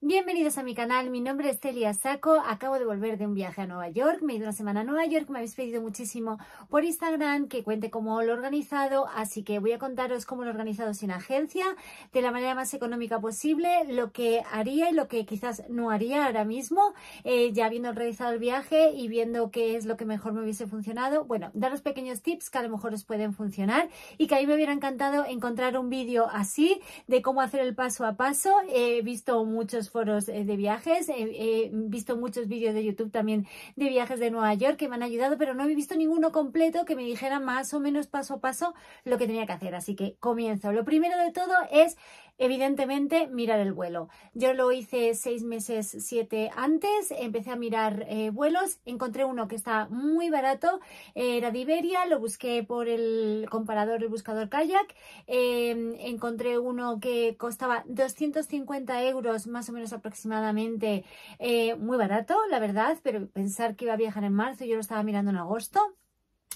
Bienvenidos a mi canal, mi nombre es Telia Saco, acabo de volver de un viaje a Nueva York, me he ido una semana a Nueva York, me habéis pedido muchísimo por Instagram que cuente cómo lo he organizado, así que voy a contaros cómo lo he organizado sin agencia, de la manera más económica posible, lo que haría y lo que quizás no haría ahora mismo, eh, ya habiendo realizado el viaje y viendo qué es lo que mejor me hubiese funcionado, bueno, daros pequeños tips que a lo mejor os pueden funcionar y que a mí me hubiera encantado encontrar un vídeo así de cómo hacer el paso a paso, he visto muchos foros eh, de viajes, he, visto muchos vídeos de YouTube también de viajes de Nueva York que me han ayudado, pero no he visto ninguno completo que me dijera más o menos paso a paso lo que tenía que hacer. Así que comienzo. Lo primero de todo es Evidentemente, mirar el vuelo. Yo lo hice seis meses, siete antes, empecé a mirar eh, vuelos, encontré uno que está muy barato, eh, era de Iberia, lo busqué por el comparador, el buscador kayak, em, encontré uno que costaba 250 euros más o menos aproximadamente, eh, muy barato, la verdad, pero pensar que iba a viajar en marzo, yo lo estaba mirando en agosto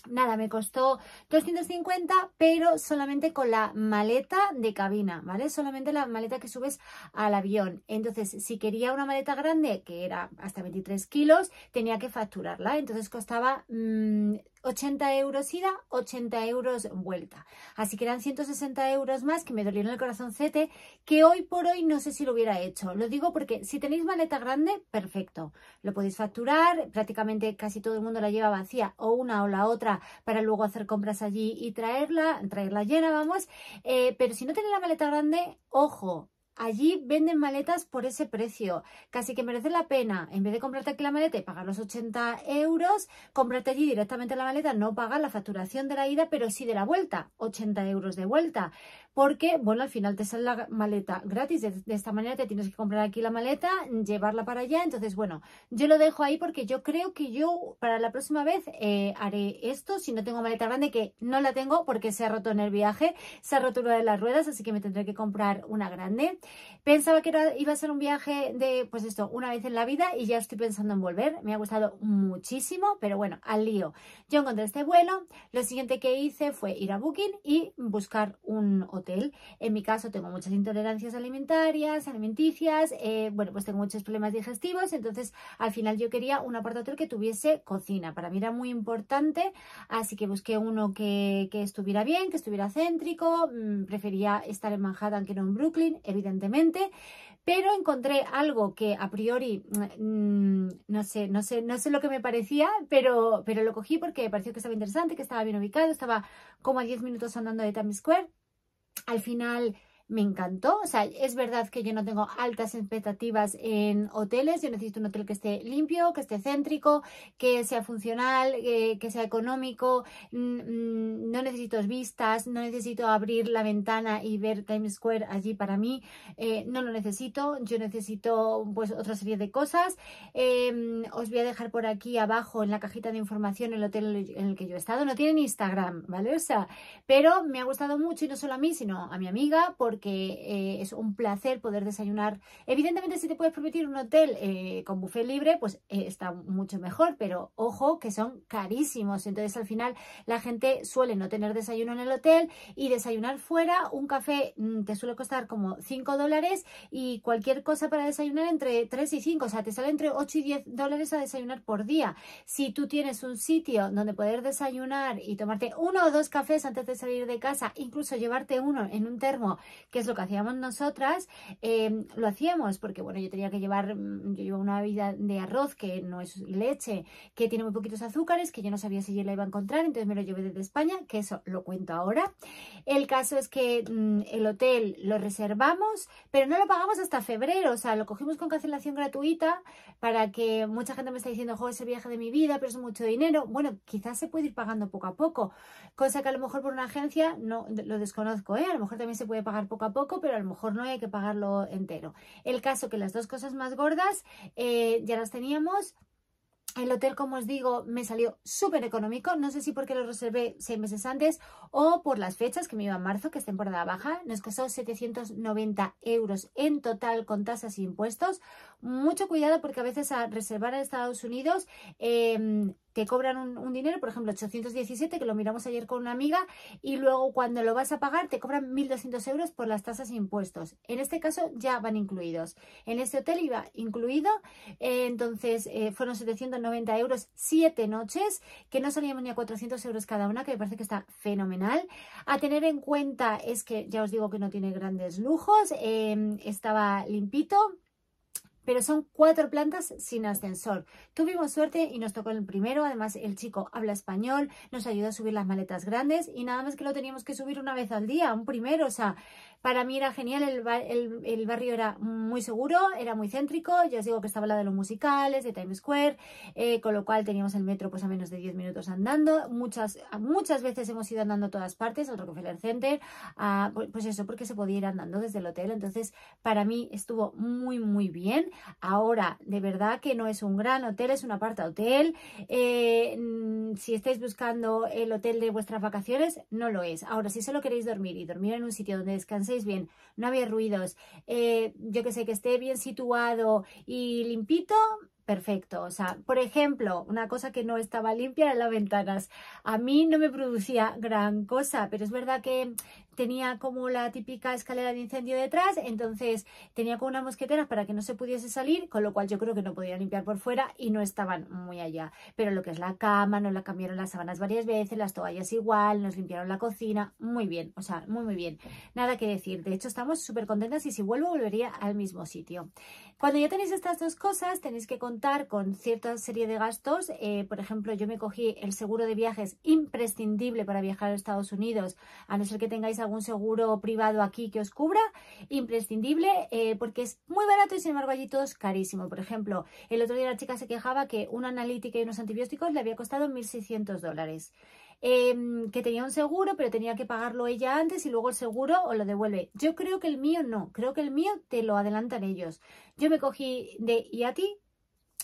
nada, me costó 250, pero solamente con la maleta de cabina, ¿vale? Solamente la maleta que subes al avión. Entonces, si quería una maleta grande, que era hasta 23 kilos, tenía que facturarla. Entonces costaba mm, 80 euros ida, 80 euros vuelta. Así que eran 160 euros más que me dolieron el corazón, corazoncete, que hoy por hoy no sé si lo hubiera hecho. Lo digo porque si tenéis maleta grande, perfecto. Lo podéis facturar, prácticamente casi todo el mundo la lleva vacía, o una o la otra, para luego hacer compras allí y traerla, traerla llena, vamos. Eh, pero si no tenéis la maleta grande, ojo, Allí venden maletas por ese precio. Casi que merece la pena, en vez de comprarte aquí la maleta y pagar los 80 euros, comprarte allí directamente la maleta, no pagar la facturación de la ida, pero sí de la vuelta, 80 euros de vuelta porque, bueno, al final te sale la maleta gratis. De, esta manera te tienes que comprar aquí la maleta, llevarla para allá. Entonces, bueno, yo lo dejo ahí porque yo creo que yo para la próxima vez eh, haré esto. Si no tengo maleta grande, que no la tengo porque se ha roto en el viaje, se ha roto una de las ruedas, así que me tendré que comprar una grande. Pensaba que iba a ser un viaje de, pues esto, una vez en la vida y ya estoy pensando en volver. Me ha gustado muchísimo, pero bueno, al lío. Yo encontré este vuelo. Lo siguiente que hice fue ir a Booking y buscar un hotel en mi caso tengo muchas intolerancias alimentarias, alimenticias, eh, bueno, pues tengo muchos problemas digestivos, entonces al final yo quería un apartamento que tuviese cocina. Para mí era muy importante, así que busqué uno que, estuviera bien, que estuviera céntrico, mm, prefería estar en Manhattan que no en Brooklyn, evidentemente, pero encontré algo que a priori mm, no sé, no sé, no sé lo que me parecía, pero, pero lo cogí porque me pareció que estaba interesante, que estaba bien ubicado, estaba como a 10 minutos andando de Times Square al final me encantó. O sea, es verdad que yo no tengo altas expectativas en hoteles. Yo necesito un hotel que esté limpio, que esté céntrico, que sea funcional, eh, que sea económico. Mm, no necesito vistas, no necesito abrir la ventana y ver Times Square allí para mí. Eh, no lo necesito. Yo necesito pues otra serie de cosas. Em, os voy a dejar por aquí abajo en la cajita de información el hotel en el que yo he estado. No tienen Instagram, ¿vale? O sea, pero me ha gustado mucho y no solo a mí, sino a mi amiga porque que eh, es un placer poder desayunar. Evidentemente, si te puedes permitir un hotel eh, con buffet libre, pues eh, está mucho mejor, pero ojo que son carísimos. Entonces, al final, la gente suele no tener desayuno en el hotel y desayunar fuera. Un café mm, te suele costar como 5 dólares y cualquier cosa para desayunar entre 3 y 5. O sea, te sale entre 8 y 10 dólares a desayunar por día. Si tú tienes un sitio donde poder desayunar y tomarte uno o dos cafés antes de salir de casa, incluso llevarte uno en un termo que es lo que hacíamos nosotras, em, lo hacíamos porque, bueno, yo tenía que llevar, mm, yo llevo una vida de arroz que no es leche, que tiene muy poquitos azúcares, que yo no sabía si yo la iba a encontrar, entonces me lo llevé desde España, que eso lo cuento ahora. El caso es que mm, el hotel lo reservamos, pero no lo pagamos hasta febrero, o sea, lo cogimos con cancelación gratuita para que mucha gente me está diciendo, es ese viaje de mi vida, pero es mucho dinero. Bueno, quizás se puede ir pagando poco a poco, cosa que a lo mejor por una agencia, no lo desconozco, ¿eh? a lo mejor también se puede pagar poco a poco, pero a lo mejor no hay que pagarlo entero. El caso que las dos cosas más gordas eh, ya las teníamos. El hotel, como os digo, me salió súper económico. No sé si porque lo reservé seis meses antes o por las fechas que me iba en marzo, que es temporada baja. Nos costó 790 euros en total con tasas e impuestos. Mucho cuidado porque a veces a reservar a Estados Unidos em, te cobran un, dinero, por ejemplo, 817, que lo miramos ayer con una amiga, y luego cuando lo vas a pagar te cobran 1.200 euros por las tasas e impuestos. En este caso ya van incluidos. En este hotel iba incluido, eh, entonces eh, fueron 790 euros, 7 noches, que no salían ni a 400 euros cada una, que me parece que está fenomenal. A tener en cuenta es que ya os digo que no tiene grandes lujos, eh, estaba limpito pero son cuatro plantas sin ascensor. Tuvimos suerte y nos tocó el primero, además el chico habla español, nos ayuda a subir las maletas grandes y nada más que lo teníamos que subir una vez al día, un primero, o sea, para mí era genial, el, barrio era muy seguro, era muy céntrico, ya os digo que estaba la de los musicales, de Times Square, eh, con lo cual teníamos el metro pues a menos de 10 minutos andando, muchas, muchas veces hemos ido andando a todas partes, al Rockefeller Center, pues eso, porque se podía ir andando desde el hotel, entonces para mí estuvo muy muy bien, ahora de verdad que no es un gran hotel, es un aparta hotel, eh, mm, si estáis buscando el hotel de vuestras vacaciones, no lo es, ahora si solo queréis dormir y dormir en un sitio donde descanséis, bien, no había ruidos, eh, yo que sé, que esté bien situado y limpito, perfecto. O sea, por ejemplo, una cosa que no estaba limpia eran las ventanas. A mí no me producía gran cosa, pero es verdad que tenía como la típica escalera de incendio detrás, entonces tenía como unas mosqueteras para que no se pudiese salir, con lo cual yo creo que no podía limpiar por fuera y no estaban muy allá. Pero lo que es la cama, nos la cambiaron las sábanas varias veces, las toallas igual, nos limpiaron la cocina, muy bien, o sea, muy muy bien. Nada que decir, de hecho estamos súper contentas y si vuelvo volvería al mismo sitio. Cuando ya tenéis estas dos cosas tenéis que contar con cierta serie de gastos, eh, por ejemplo yo me cogí el seguro de viajes imprescindible para viajar a Estados Unidos, a no ser que tengáis algún seguro privado aquí que os cubra, imprescindible, eh, porque es muy barato y sin embargo allí todo es carísimo. Por ejemplo, el otro día la chica se quejaba que una analítica y unos antibióticos le había costado 1.600 dólares. Em, que tenía un seguro, pero tenía que pagarlo ella antes y luego el seguro o lo devuelve. Yo creo que el mío no, creo que el mío te lo adelantan ellos. Yo me cogí de IATI,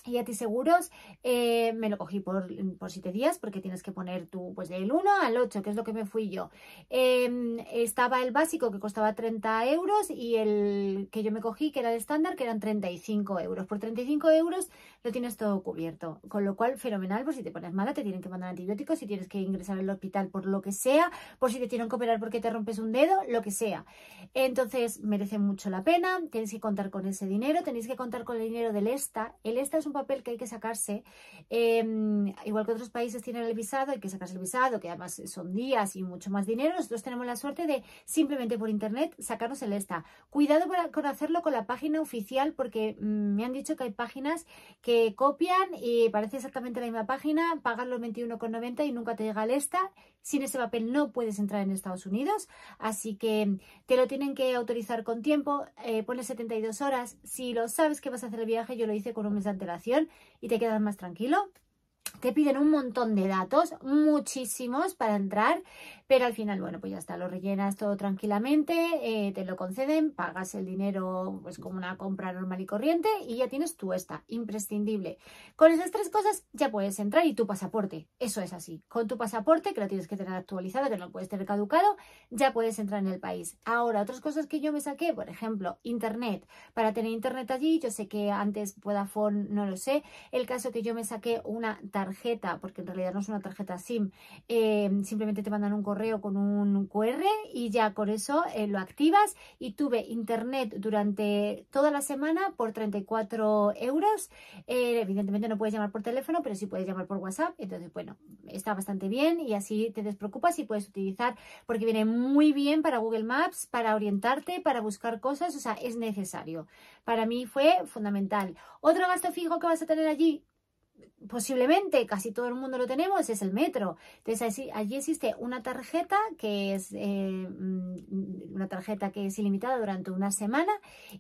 y a ti seguros eh, me lo cogí por, por, siete días porque tienes que poner tú pues del 1 al 8, que es lo que me fui yo. Em, estaba el básico que costaba 30 euros y el que yo me cogí que era el estándar que eran 35 euros. Por 35 euros lo tienes todo cubierto. Con lo cual, fenomenal, por pues si te pones mala te tienen que mandar antibióticos, si tienes que ingresar al hospital por lo que sea, por si te tienen que operar porque te rompes un dedo, lo que sea. Entonces merece mucho la pena, tienes que contar con ese dinero, tenéis que contar con el dinero del ESTA. El ESTA es un papel que hay que sacarse. Em, igual que otros países tienen el visado, hay que sacarse el visado, que además son días y mucho más dinero. Nosotros tenemos la suerte de simplemente por internet sacarnos el esta. Cuidado con hacerlo con la página oficial porque mm, me han dicho que hay páginas que copian y parece exactamente la misma página, pagan los 21,90 y nunca te llega el esta sin ese papel no puedes entrar en Estados Unidos, así que te lo tienen que autorizar con tiempo, eh, 72 horas. Si lo sabes que vas a hacer el viaje, yo lo hice con un mes de antelación y te quedas más tranquilo. Te piden un montón de datos, muchísimos para entrar, pero al final, bueno, pues ya está, lo rellenas todo tranquilamente, eh, te lo conceden, pagas el dinero pues como una compra normal y corriente y ya tienes tú esta, imprescindible. Con esas tres cosas ya puedes entrar y tu pasaporte, eso es así. Con tu pasaporte, que lo tienes que tener actualizado, que no lo puedes tener caducado, ya puedes entrar en el país. Ahora, otras cosas que yo me saqué, por ejemplo, internet. Para tener internet allí, yo sé que antes Vodafone, no lo sé, el caso que yo me saqué una tarjeta tarjeta, porque en realidad no es una tarjeta SIM, em, simplemente te mandan un correo con un QR y ya con eso eh, lo activas. Y tuve internet durante toda la semana por 34 euros. Eh, evidentemente no puedes llamar por teléfono, pero sí puedes llamar por WhatsApp. Entonces, bueno, está bastante bien y así te despreocupas y puedes utilizar, porque viene muy bien para Google Maps, para orientarte, para buscar cosas. O sea, es necesario. Para mí fue fundamental. Otro gasto fijo que vas a tener allí, posiblemente casi todo el mundo lo tenemos, es el metro. Entonces allí existe una tarjeta que es eh, mm, una tarjeta que es ilimitada durante una semana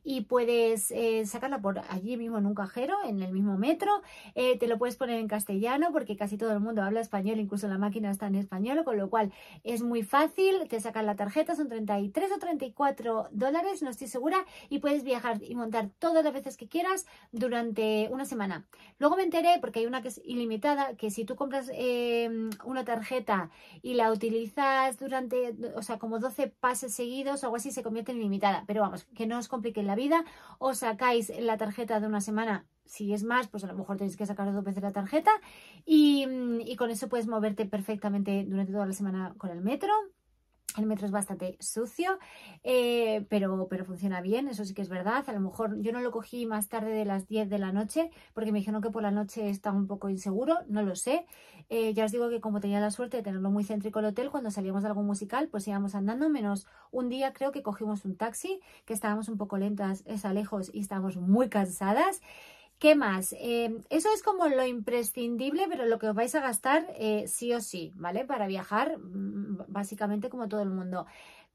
y puedes eh, sacarla por allí mismo en un cajero, en el mismo metro. Eh, te lo puedes poner en castellano porque casi todo el mundo habla español, incluso la máquina está en español, con lo cual es muy fácil, te sacan la tarjeta, son 33 o 34 dólares, no estoy segura, y puedes viajar y montar todas las veces que quieras durante una semana. Luego me enteré porque hay una que es ilimitada, que si tú compras em, una tarjeta y la utilizas durante, o sea, como 12 pases seguidos o algo así, se convierte en ilimitada. Pero vamos, que no os compliquen la vida, os sacáis la tarjeta de una semana. Si es más, pues a lo mejor tenéis que sacar dos veces la tarjeta y, y con eso puedes moverte perfectamente durante toda la semana con el metro. El metro es bastante sucio, eh, pero, pero funciona bien, eso sí que es verdad. A lo mejor yo no lo cogí más tarde de las 10 de la noche porque me dijeron que por la noche estaba un poco inseguro, no lo sé. Eh, ya os digo que como tenía la suerte de tenerlo muy céntrico el hotel, cuando salíamos de algún musical pues íbamos andando, menos un día creo que cogimos un taxi, que estábamos un poco lentas, es alejos lejos y estábamos muy cansadas. ¿Qué más? Eh, eso es como lo imprescindible, pero lo que os vais a gastar eh, sí o sí, ¿vale? Para viajar mm, básicamente como todo el mundo.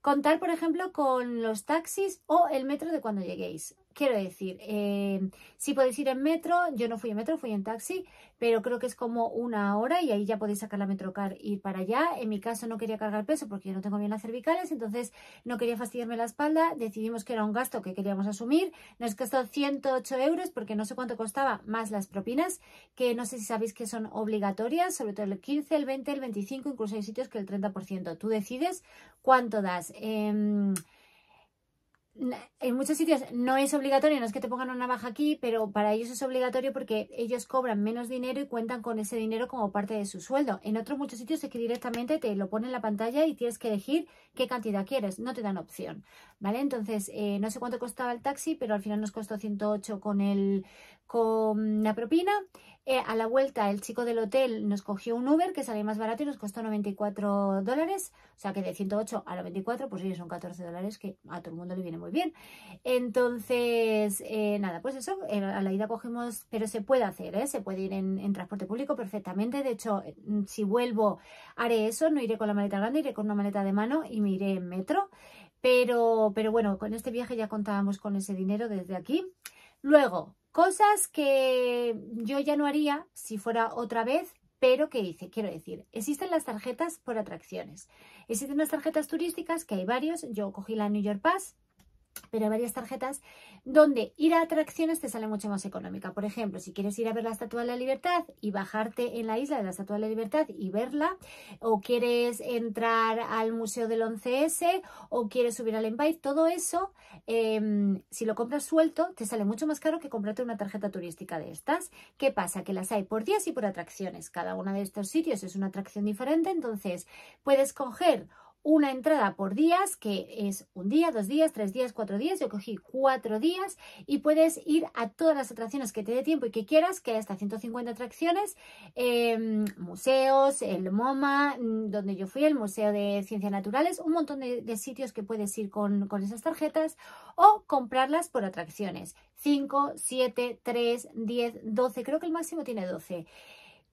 Contar, por ejemplo, con los taxis o el metro de cuando lleguéis quiero decir, em, si podéis ir en metro, yo no fui en metro, fui en taxi, pero creo que es como una hora y ahí ya podéis sacar la metrocar e ir para allá. En mi caso no quería cargar peso porque yo no tengo bien las cervicales, entonces no quería fastidiarme la espalda. Decidimos que era un gasto que queríamos asumir. Nos costó 108 euros porque no sé cuánto costaba, más las propinas, que no sé si sabéis que son obligatorias, sobre todo el 15, el 20, el 25, incluso hay sitios que el 30%. Tú decides cuánto das. Em, en muchos sitios no es obligatorio, no es que te pongan una navaja aquí, pero para ellos es obligatorio porque ellos cobran menos dinero y cuentan con ese dinero como parte de su sueldo. En otros muchos sitios es que directamente te lo ponen en la pantalla y tienes que elegir qué cantidad quieres, no te dan opción, ¿vale? Entonces, eh, no sé cuánto costaba el taxi, pero al final nos costó 108 con el, con la propina. Eh, a la vuelta, el chico del hotel nos cogió un Uber que sale más barato y nos costó 94 dólares. O sea que de 108 a 94, pues sí, son 14 dólares que a todo el mundo le viene muy bien. Entonces, eh, nada, pues eso, eh, a la ida cogimos, pero se puede hacer, se puede ir en, transporte público perfectamente. De hecho, mm, si vuelvo, haré eso, no iré con la maleta grande, iré con una maleta de mano y me iré en metro. Pero, pero bueno, con este viaje ya contábamos con ese dinero desde aquí. Luego, Cosas que yo ya no haría si fuera otra vez, pero que hice. Quiero decir, existen las tarjetas por atracciones. Existen las tarjetas turísticas, que hay varios. Yo cogí la New York Pass, pero hay varias tarjetas donde ir a atracciones te sale mucho más económica. Por ejemplo, si quieres ir a ver la Estatua de la Libertad y bajarte en la isla de la Estatua de la Libertad y verla, o quieres entrar al Museo del 11S, o quieres subir al Empire, todo eso, em, si lo compras suelto, te sale mucho más caro que comprarte una tarjeta turística de estas. ¿Qué pasa? Que las hay por días y por atracciones. Cada uno de estos sitios es una atracción diferente, entonces puedes coger una entrada por días, que es un día, dos días, tres días, cuatro días. Yo cogí cuatro días y puedes ir a todas las atracciones que te dé tiempo y que quieras, que hasta 150 atracciones, em, museos, el MoMA, mm, donde yo fui, el Museo de Ciencias Naturales, un montón de, sitios que puedes ir con, con esas tarjetas o comprarlas por atracciones. 5, 7, 3, 10, 12, creo que el máximo tiene 12.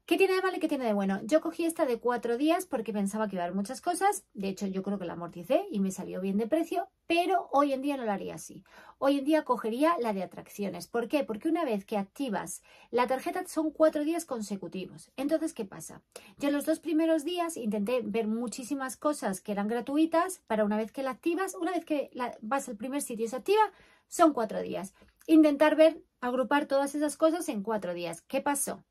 ¿Qué tiene de malo y qué tiene de bueno? Yo cogí esta de cuatro días porque pensaba que iba a haber muchas cosas. De hecho, yo creo que la amorticé y me salió bien de precio, pero hoy en día no lo haría así. Hoy en día cogería la de atracciones. ¿Por qué? Porque una vez que activas la tarjeta son cuatro días consecutivos. Entonces, ¿qué pasa? Yo en los dos primeros días intenté ver muchísimas cosas que eran gratuitas para una vez que la activas, una vez que vas al primer sitio y se activa, son cuatro días. Intentar ver, agrupar todas esas cosas en cuatro días. ¿Qué pasó?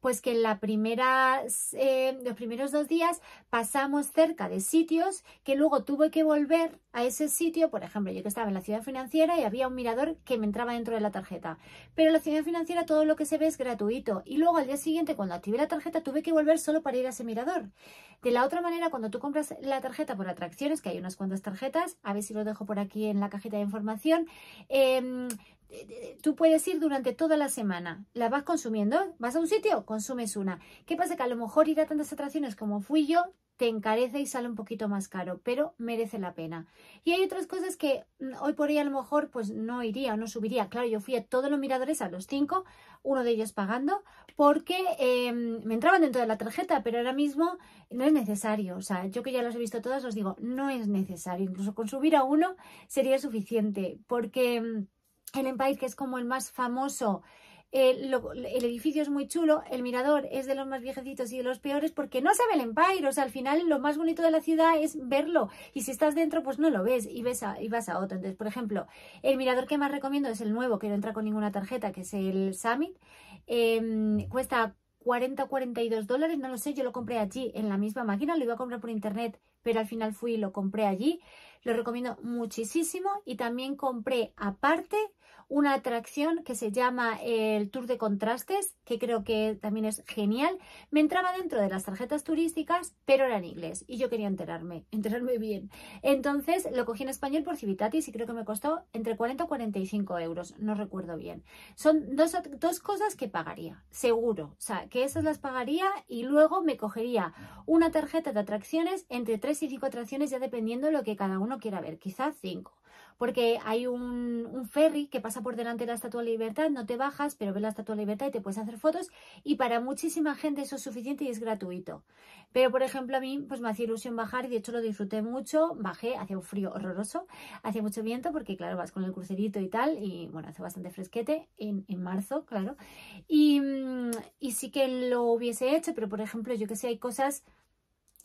pues que en la primera, eh, los primeros dos días pasamos cerca de sitios que luego tuve que volver a ese sitio, por ejemplo, yo que estaba en la ciudad financiera y había un mirador que me entraba dentro de la tarjeta, pero en la ciudad financiera todo lo que se ve es gratuito y luego al día siguiente cuando activé la tarjeta tuve que volver solo para ir a ese mirador. De la otra manera, cuando tú compras la tarjeta por atracciones, que hay unas cuantas tarjetas, a ver si lo dejo por aquí en la cajita de información, eh, tú puedes ir durante toda la semana. La vas consumiendo. Vas a un sitio, consumes una. ¿Qué pasa? Que a lo mejor ir a tantas atracciones como fui yo te encarece y sale un poquito más caro, pero merece la pena. Y hay otras cosas que mm, hoy por hoy a lo mejor pues no iría o no subiría. Claro, yo fui a todos los miradores, a los cinco, uno de ellos pagando, porque em, me entraban dentro de la tarjeta, pero ahora mismo no es necesario. O sea, yo que ya los he visto todas, os digo, no es necesario. Incluso con subir a uno sería suficiente, porque mm, el Empire, que es como el más famoso. Eh, el, edificio es muy chulo, el mirador es de los más viejecitos y de los peores porque no se ve el Empire, o sea, al final lo más bonito de la ciudad es verlo y si estás dentro pues no lo ves y, y vas a otro. Entonces, por ejemplo, el mirador que más recomiendo es el nuevo, que no entra con ninguna tarjeta, que es el Summit, em, cuesta 40 o 42 dólares, no lo sé, yo lo compré allí en la misma máquina, lo iba a comprar por internet, pero al final fui y lo compré allí. Lo recomiendo muchísimo y también compré aparte una atracción que se llama el Tour de Contrastes, que creo que también es genial. Me entraba dentro de las tarjetas turísticas, pero era en inglés y yo quería enterarme, enterarme bien. Entonces lo cogí en español por Civitatis y creo que me costó entre 40 y 45 euros, no recuerdo bien. Son dos, dos cosas que pagaría, seguro. O sea, que esas las pagaría y luego me cogería una tarjeta de atracciones entre 3 y 5 atracciones ya dependiendo de lo que cada uno quiera ver, quizás 5 porque hay un, ferry que pasa por delante de la Estatua de la Libertad, no te bajas, pero ves la Estatua de la Libertad y te puedes hacer fotos y para muchísima gente eso es suficiente y es gratuito. Pero, por ejemplo, a mí pues me hacía ilusión bajar y de hecho lo disfruté mucho, bajé, hacía un frío horroroso, hacía mucho viento porque, claro, vas con el crucerito y tal y, bueno, hace bastante fresquete en, marzo, claro. Y, mm, y sí que lo hubiese hecho, pero, por ejemplo, yo que sé, hay cosas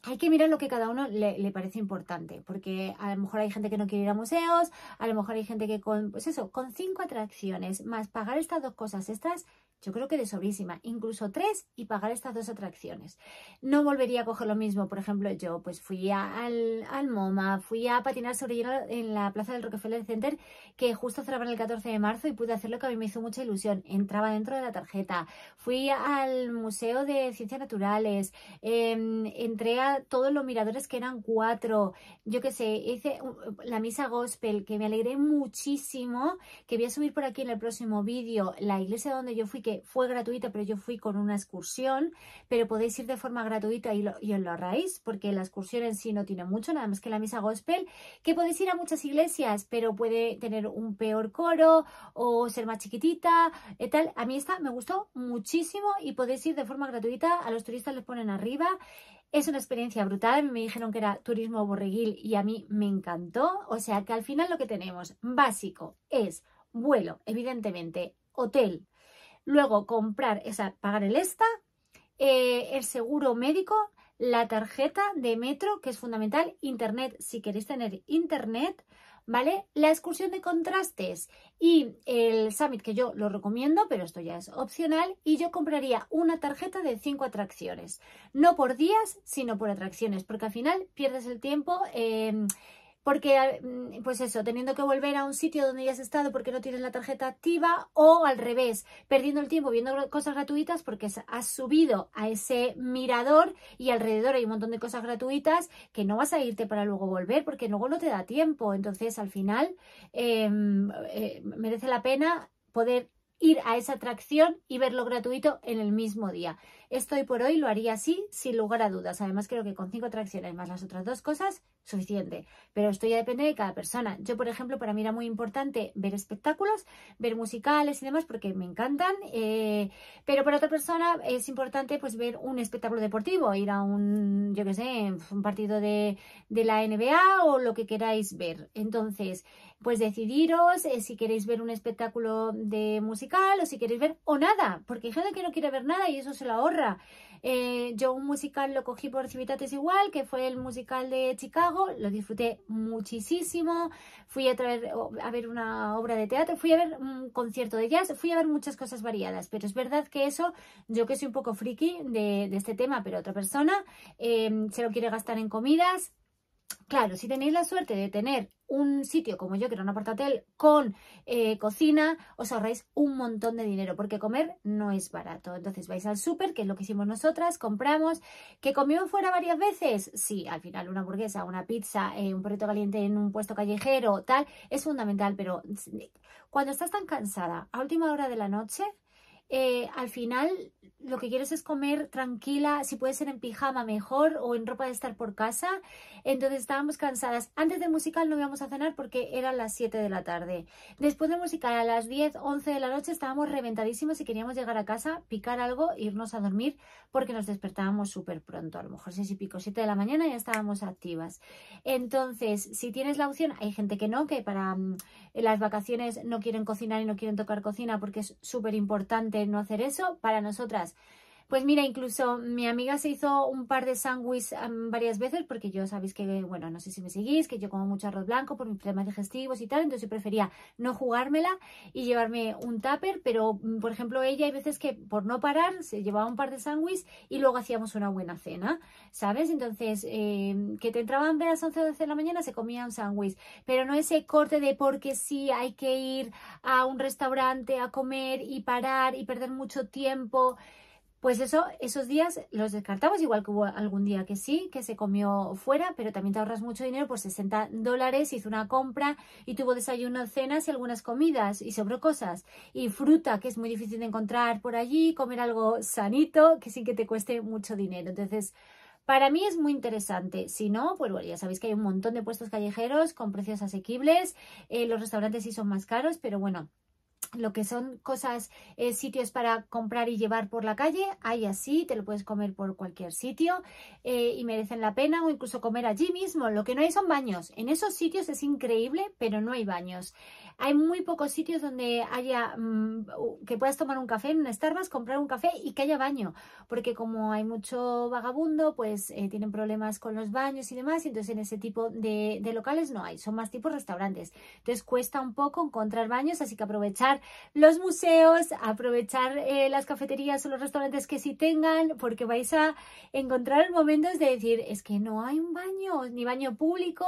hay que mirar lo que cada uno le, le, parece importante, porque a lo mejor hay gente que no quiere ir a museos, a lo mejor hay gente que con, pues eso, con cinco atracciones, más pagar estas dos cosas extras, yo creo que de sobrísima, incluso tres y pagar estas dos atracciones. No volvería a coger lo mismo, por ejemplo, yo pues fui al, MoMA, fui a patinar sobre hielo en la plaza del Rockefeller Center, que justo cerraban el 14 de marzo y pude hacer lo que a mí me hizo mucha ilusión. Entraba dentro de la tarjeta, fui al Museo de Ciencias Naturales, em, entré a todos los miradores que eran cuatro, yo qué sé, hice la misa gospel, que me alegré muchísimo, que voy a subir por aquí en el próximo vídeo, la iglesia donde yo fui que fue gratuita, pero yo fui con una excursión, pero podéis ir de forma gratuita y, os lo ahorráis porque la excursión en sí no tiene mucho, nada más que la misa gospel, que podéis ir a muchas iglesias, pero puede tener un peor coro o ser más chiquitita, y eh, tal. A mí esta me gustó muchísimo y podéis ir de forma gratuita, a los turistas les ponen arriba. Es una experiencia brutal, me dijeron que era turismo borreguil y a mí me encantó. O sea que al final lo que tenemos básico es vuelo, evidentemente, hotel, Luego comprar, esa, pagar el ESTA, eh, el seguro médico, la tarjeta de metro, que es fundamental, internet, si queréis tener internet, ¿vale? La excursión de contrastes y el summit, que yo lo recomiendo, pero esto ya es opcional, y yo compraría una tarjeta de cinco atracciones, no por días, sino por atracciones, porque al final pierdes el tiempo. Eh, porque, mm, pues eso, teniendo que volver a un sitio donde ya has estado porque no tienes la tarjeta activa o al revés, perdiendo el tiempo viendo cosas gratuitas porque has subido a ese mirador y alrededor hay un montón de cosas gratuitas que no vas a irte para luego volver porque luego no te da tiempo. Entonces, al final, em, eh, merece la pena poder ir a esa atracción y verlo gratuito en el mismo día. Esto por hoy lo haría así, sin lugar a dudas. Además, creo que con cinco atracciones más las otras dos cosas, suficiente. Pero esto ya depende de cada persona. Yo, por ejemplo, para mí era muy importante ver espectáculos, ver musicales y demás, porque me encantan. Eh, pero para otra persona es importante pues ver un espectáculo deportivo, ir a un, yo qué sé, un partido de, de la NBA o lo que queráis ver. Entonces, pues decidiros eh, si queréis ver un espectáculo de musical o si queréis ver o nada, porque hay gente que no quiere ver nada y eso se lo ahorra. Eh, yo un musical lo cogí por Civitates igual, que fue el musical de Chicago, lo disfruté muchísimo, fui a, a ver una obra de teatro, fui a ver un concierto de jazz, fui a ver muchas cosas variadas, pero es verdad que eso, yo que soy un poco friki de, este tema, pero otra persona eh, se lo quiere gastar en comidas, Claro, si tenéis la suerte de tener un sitio como yo, que era una portatel, con eh, cocina, os ahorráis un montón de dinero, porque comer no es barato. Entonces vais al súper, que es lo que hicimos nosotras, compramos, que comimos fuera varias veces, sí, al final una hamburguesa, una pizza, eh, un perrito caliente en un puesto callejero, tal, es fundamental, pero mm, cuando estás tan cansada a última hora de la noche, eh, al final lo que quieres es comer tranquila, si puede ser en pijama mejor o en ropa de estar por casa. Entonces estábamos cansadas. Antes del musical no íbamos a cenar porque eran las 7 de la tarde. Después del musical a las 10, 11 de la noche estábamos reventadísimos y queríamos llegar a casa, picar algo, irnos a dormir porque nos despertábamos súper pronto. A lo mejor si y pico, 7 de la mañana ya estábamos activas. Entonces, si tienes la opción, hay gente que no, que para mm, las vacaciones no quieren cocinar y no quieren tocar cocina porque es súper importante no hacer eso para nosotras. Pues mira, incluso mi amiga se hizo un par de sándwiches em, varias veces porque yo sabéis que, bueno, no sé si me seguís, que yo como mucho arroz blanco por mis problemas digestivos y tal, entonces yo prefería no jugármela y llevarme un tupper, pero mm, por ejemplo ella hay veces que por no parar se llevaba un par de sándwiches y luego hacíamos una buena cena, ¿sabes? Entonces, em, que te entraban de las 11 o 12 de la mañana se comía un sándwich, pero no ese corte de porque sí hay que ir a un restaurante a comer y parar y perder mucho tiempo pues eso, esos días los descartamos, igual que hubo algún día que sí, que se comió fuera, pero también te ahorras mucho dinero, por 60 dólares, hizo una compra y tuvo desayuno, cenas y algunas comidas y sobró cosas. Y fruta, que es muy difícil de encontrar por allí, comer algo sanito, que sin que te cueste mucho dinero. Entonces, para mí es muy interesante. Si no, pues ya sabéis que hay un montón de puestos callejeros con precios asequibles. Eh, los restaurantes sí son más caros, pero bueno, lo que son cosas, eh, sitios para comprar y llevar por la calle, hay así, te lo puedes comer por cualquier sitio eh, y merecen la pena o incluso comer allí mismo. Lo que no hay son baños. En esos sitios es increíble, pero no hay baños. Hay muy pocos sitios donde haya mm, que puedas tomar un café en un Starbucks, comprar un café y que haya baño, porque como hay mucho vagabundo, pues eh, tienen problemas con los baños y demás, y entonces en ese tipo de, locales no hay, son más tipos restaurantes. Entonces cuesta un poco encontrar baños, así que aprovechar los museos, aprovechar eh, las cafeterías o los restaurantes que sí tengan, porque vais a encontrar momentos de decir, es que no hay un baño, ni baño público,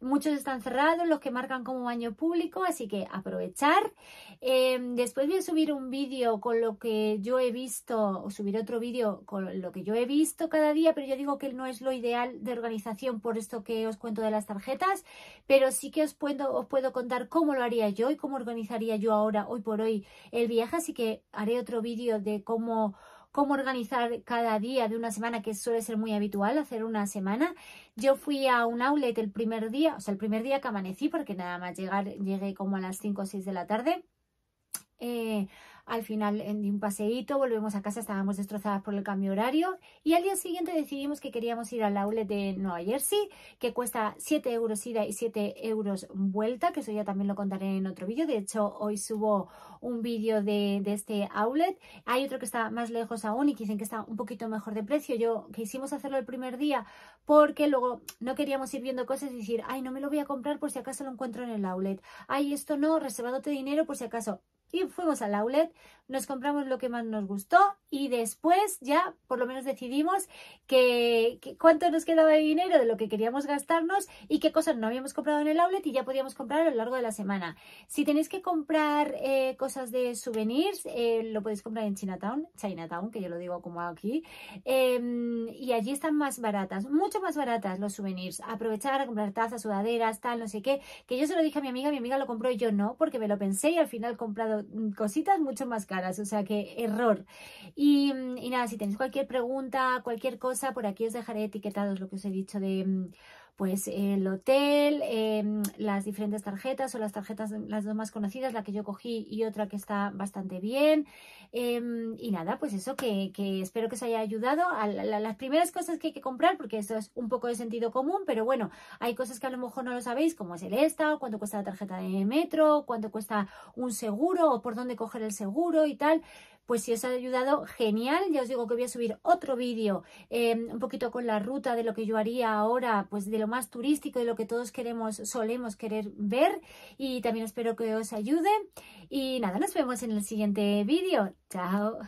muchos están cerrados, los que marcan como baño público, así así que aprovechar. Em, después voy a subir un vídeo con lo que yo he visto, o subir otro vídeo con lo que yo he visto cada día, pero yo digo que no es lo ideal de organización por esto que os cuento de las tarjetas, pero sí que os puedo, os puedo contar cómo lo haría yo y cómo organizaría yo ahora, hoy por hoy, el viaje, así que haré otro vídeo de cómo cómo organizar cada día de una semana, que suele ser muy habitual hacer una semana. Yo fui a un outlet el primer día, o sea, el primer día que amanecí, porque nada más llegar, llegué como a las 5 o 6 de la tarde. Eh, al final en un paseíto, volvemos a casa, estábamos destrozadas por el cambio horario y al día siguiente decidimos que queríamos ir al outlet de Nueva Jersey, que cuesta 7 euros ida y 7 euros vuelta, que eso ya también lo contaré en otro vídeo. De hecho, hoy subo un vídeo de, este outlet. Hay otro que está más lejos aún y dicen que está un poquito mejor de precio. Yo quisimos hacerlo el primer día porque luego no queríamos ir viendo cosas y decir, ay, no me lo voy a comprar por si acaso lo encuentro en el outlet. Ay, esto no, reservadote dinero por si acaso. Y fuimos al outlet, nos compramos lo que más nos gustó y después ya por lo menos decidimos que, cuánto nos quedaba de dinero de lo que queríamos gastarnos y qué cosas no habíamos comprado en el outlet y ya podíamos comprar a lo largo de la semana. Si tenéis que comprar eh, cosas de souvenirs, eh, lo podéis comprar en Chinatown, Chinatown, que yo lo digo como aquí, em, y allí están más baratas, mucho más baratas los souvenirs. Aprovechar a comprar tazas, sudaderas, tal, no sé qué, que yo se lo dije a mi amiga, mi amiga lo compró y yo no, porque me lo pensé y al final he comprado Mm, cositas mucho más caras, o sea que error. Mm, y, nada, si tenéis cualquier pregunta, cualquier cosa, por aquí os dejaré etiquetados lo que os he dicho de mm, pues el hotel, em, las diferentes tarjetas o las tarjetas, las dos más conocidas, la que yo cogí y otra que está bastante bien. Em, y nada, pues eso, que, espero que os haya ayudado. A las primeras cosas que hay que comprar, porque esto es un poco de sentido común, pero bueno, hay cosas que a lo mejor no lo sabéis, como es el esta, cuánto cuesta la tarjeta de metro, cuánto cuesta un seguro, o por dónde coger el seguro y tal. Pues si os ha ayudado, genial. Ya os digo que voy a subir otro vídeo em, un poquito con la ruta de lo que yo haría ahora, pues de lo más turístico, de lo que todos queremos, solemos querer ver. Y también espero que os ayude. Y nada, nos vemos en el siguiente vídeo. Chao.